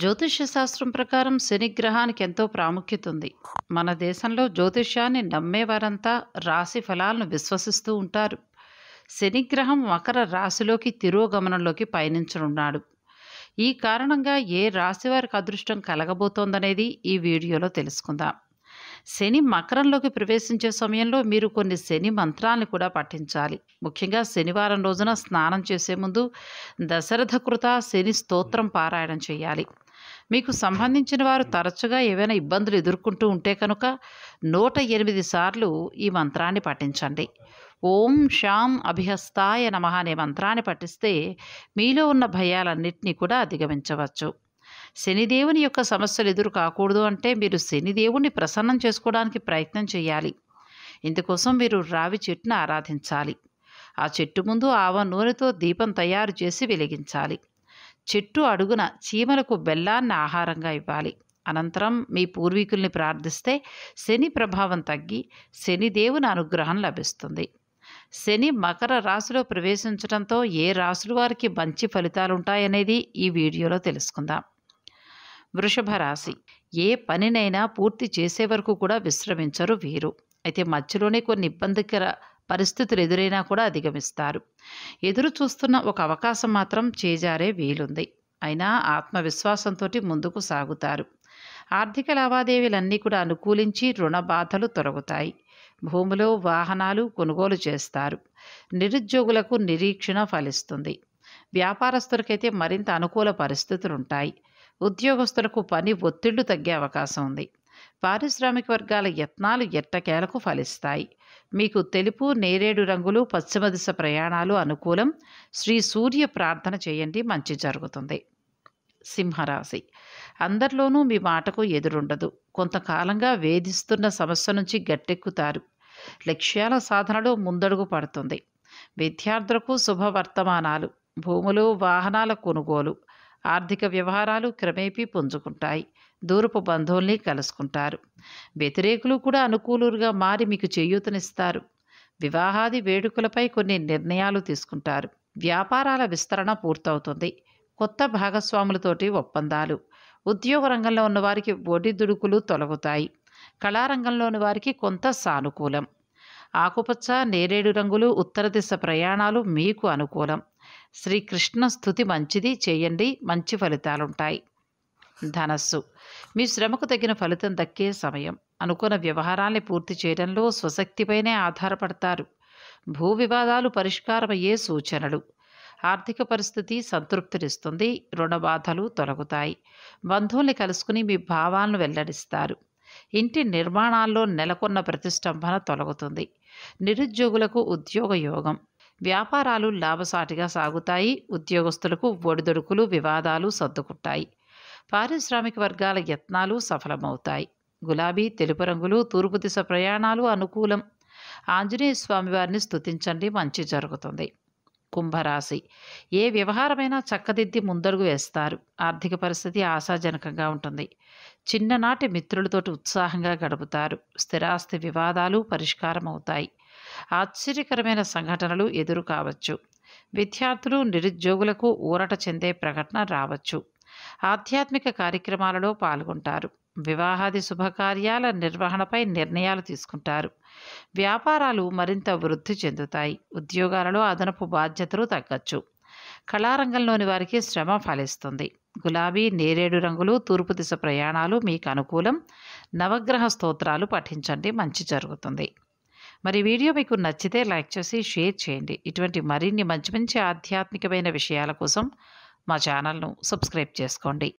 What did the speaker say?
జ్యోతిష శాస్త్రం ప్రకారం శని గ్రహానికి ఎంతో ప్రాముఖ్యత ఉంది మన దేశంలో జ్యోతిష్యాన్ని నమ్మేవారంతా రాశి ఫలాలను విశ్వసిస్తూ ఉంటారు శనిగ్రహం మకర రాశిలోకి తిరోగమనంలోకి పయనించనున్నాడు ఈ కారణంగా ఏ రాశి వారికి అదృష్టం కలగబోతోందనేది ఈ వీడియోలో తెలుసుకుందాం శని మకరంలోకి ప్రవేశించే సమయంలో మీరు కొన్ని శని మంత్రాలను కూడా పఠించాలి ముఖ్యంగా శనివారం రోజున స్నానం చేసే ముందు దశరథ కృత శని స్తోత్రం పారాయణం చేయాలి మీకు సంబంధించిన వారు తరచుగా ఏవైనా ఇబ్బందులు ఎదుర్కొంటూ ఉంటే కనుక నూట ఎనిమిది సార్లు ఈ మంత్రాన్ని పఠించండి ఓం శాం అభిహస్తాయ నమ అనే మంత్రాన్ని పఠిస్తే మీలో ఉన్న భయాలన్నింటినీ కూడా అధిగమించవచ్చు శనిదేవుని యొక్క సమస్యలు ఎదురు కాకూడదు అంటే మీరు శనిదేవుని ప్రసన్నం చేసుకోవడానికి ప్రయత్నం చేయాలి ఇందుకోసం మీరు రావి చెట్టును ఆరాధించాలి ఆ చెట్టు ముందు ఆవ నూనెతో దీపం తయారు చేసి వెలిగించాలి చెట్టు అడుగున చీమలకు బెల్లాన్ని ఆహారంగా ఇవ్వాలి అనంతరం మీ పూర్వీకుల్ని ప్రార్థిస్తే శని ప్రభావం తగ్గి శనిదేవుని అనుగ్రహం లభిస్తుంది శని మకర రాశిలో ప్రవేశించడంతో ఏ రాశుల వారికి మంచి ఫలితాలు ఈ వీడియోలో తెలుసుకుందాం వృషభ రాశి ఏ పనినైనా పూర్తి చేసే వరకు కూడా విశ్రమించరు వీరు అయితే మధ్యలోనే కొన్ని ఇబ్బందికర పరిస్థితులు ఎదురైనా కూడా అధిగమిస్తారు ఎదురు చూస్తున్న ఒక అవకాశం మాత్రం చేజారే వీలుంది అయినా ఆత్మవిశ్వాసంతో ముందుకు సాగుతారు ఆర్థిక లావాదేవీలన్నీ కూడా అనుకూలించి రుణ బాధలు తొలగుతాయి భూములు వాహనాలు కొనుగోలు చేస్తారు నిరుద్యోగులకు నిరీక్షణ ఫలిస్తుంది వ్యాపారస్తులకైతే మరింత అనుకూల పరిస్థితులుంటాయి ఉద్యోగస్తులకు పని ఒత్తిళ్లు తగ్గే అవకాశం ఉంది పారిశ్రామిక వర్గాల యత్నాలు ఎట్టకేలకు ఫలిస్తాయి మీకు తెలుపు నేరేడు రంగులు పశ్చిమ దిశ ప్రయాణాలు అనుకూలం శ్రీ సూర్య ప్రార్థన చేయండి మంచి జరుగుతుంది సింహరాశి అందరిలోనూ మీ మాటకు ఎదురుండదు కొంతకాలంగా వేధిస్తున్న సమస్య నుంచి గట్టెక్కుతారు లక్ష్యాల సాధనలో ముందడుగు పడుతుంది విద్యార్థులకు శుభవర్తమానాలు భూములు వాహనాల కొనుగోలు ఆర్థిక వ్యవహారాలు క్రమేపీ పుంజుకుంటాయి దూరపు బంధువుల్ని కలుసుకుంటారు వ్యతిరేకులు కూడా అనుకూలుగా మారి మీకు చేయూతనిస్తారు వివాహాది వేడుకలపై కొన్ని నిర్ణయాలు తీసుకుంటారు వ్యాపారాల విస్తరణ పూర్తవుతుంది కొత్త భాగస్వాములతోటి ఒప్పందాలు ఉద్యోగ రంగంలో ఉన్నవారికి ఒడి దుడుకులు తొలగుతాయి కళారంగంలోని వారికి కొంత సానుకూలం ఆకుపచ్చ నేరేడు రంగులు ఉత్తర దిశ ప్రయాణాలు మీకు అనుకూలం శ్రీకృష్ణ స్థుతి మంచిది చేయండి మంచి ఫలితాలుంటాయి ధనస్సు మీ శ్రమకు తగిన ఫలితం దక్కే సమయం అనుకున్న వ్యవహారాల్ని పూర్తి చేయడంలో స్వశక్తిపైనే ఆధారపడతారు భూ వివాదాలు పరిష్కారమయ్యే సూచనలు ఆర్థిక పరిస్థితి సంతృప్తినిస్తుంది రుణ బాధలు తొలగుతాయి బంధువుల్ని కలుసుకుని మీ భావాలను వెల్లడిస్తారు ఇంటి నిర్మాణాల్లో నెలకొన్న ప్రతిష్టంభన తొలగుతుంది నిరుద్యోగులకు ఉద్యోగ యోగం వ్యాపారాలు లాభసాటిగా సాగుతాయి ఉద్యోగస్తులకు ఒడిదొడుకులు వివాదాలు సర్దుకుంటాయి పారిశ్రామిక వర్గాల యత్నాలు సఫలమవుతాయి గులాబీ తెలుపు రంగులు తూర్పు దిశ ప్రయాణాలు అనుకూలం ఆంజనేయ స్వామివారిని స్థుతించండి మంచి జరుగుతుంది కుంభరాశి ఏ వ్యవహారమైనా చక్కదిద్ది ముందడుగు వేస్తారు ఆర్థిక పరిస్థితి ఆశాజనకంగా ఉంటుంది చిన్ననాటి మిత్రులతోటి ఉత్సాహంగా గడుపుతారు స్థిరాస్తి వివాదాలు పరిష్కారం అవుతాయి ఆశ్చర్యకరమైన సంఘటనలు ఎదురు కావచ్చు విద్యార్థులు నిరుద్యోగులకు ఊరట చెందే ప్రకటన రావచ్చు ఆధ్యాత్మిక కార్యక్రమాలలో పాల్గొంటారు వివాహాది శుభకార్యాల నిర్వహణపై నిర్ణయాలు తీసుకుంటారు వ్యాపారాలు మరింత వృద్ధి చెందుతాయి ఉద్యోగాలలో అదనపు బాధ్యతలు తగ్గచ్చు కళారంగంలోని వారికి శ్రమ ఫలిస్తుంది గులాబీ నేరేడు రంగులు తూర్పు దిశ ప్రయాణాలు మీకు అనుకూలం నవగ్రహ స్తోత్రాలు పఠించండి మంచి జరుగుతుంది మరి వీడియో మీకు నచ్చితే లైక్ చేసి షేర్ చేయండి ఇటువంటి మరిన్ని మంచి మంచి ఆధ్యాత్మికమైన విషయాల కోసం మా ఛానల్ను సబ్స్క్రైబ్ చేసుకోండి